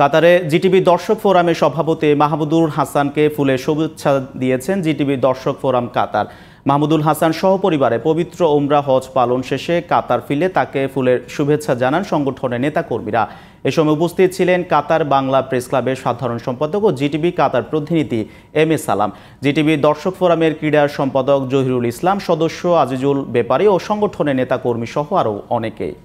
কাতারে জিটিভি দর্শক ফোরামের সভাপতি মাহমুদুল হাসানকে ফুলে শুভেচ্ছা দিয়েছেন জিটিভি দর্শক ফোরাম কাতার মাহমুদুল হাসান সহপরিবারে পবিত্র ওমরা হজ পালন শেষে কাতার ফিলে তাকে ফুলের শুভেচ্ছা জানান সংগঠনের নেতাকর্মীরা এ সময় উপস্থিত ছিলেন কাতার বাংলা প্রেস ক্লাবের সাধারণ সম্পাদক ও জিটিভি কাতার প্রতিনিধি এম এ সালাম জিটিভি দর্শক ফোরামের ক্রীড়ার সম্পাদক জহিরুল ইসলাম সদস্য আজিজুল বেপারী ও সংগঠনের নেতাকর্মী সহ আরও অনেকেই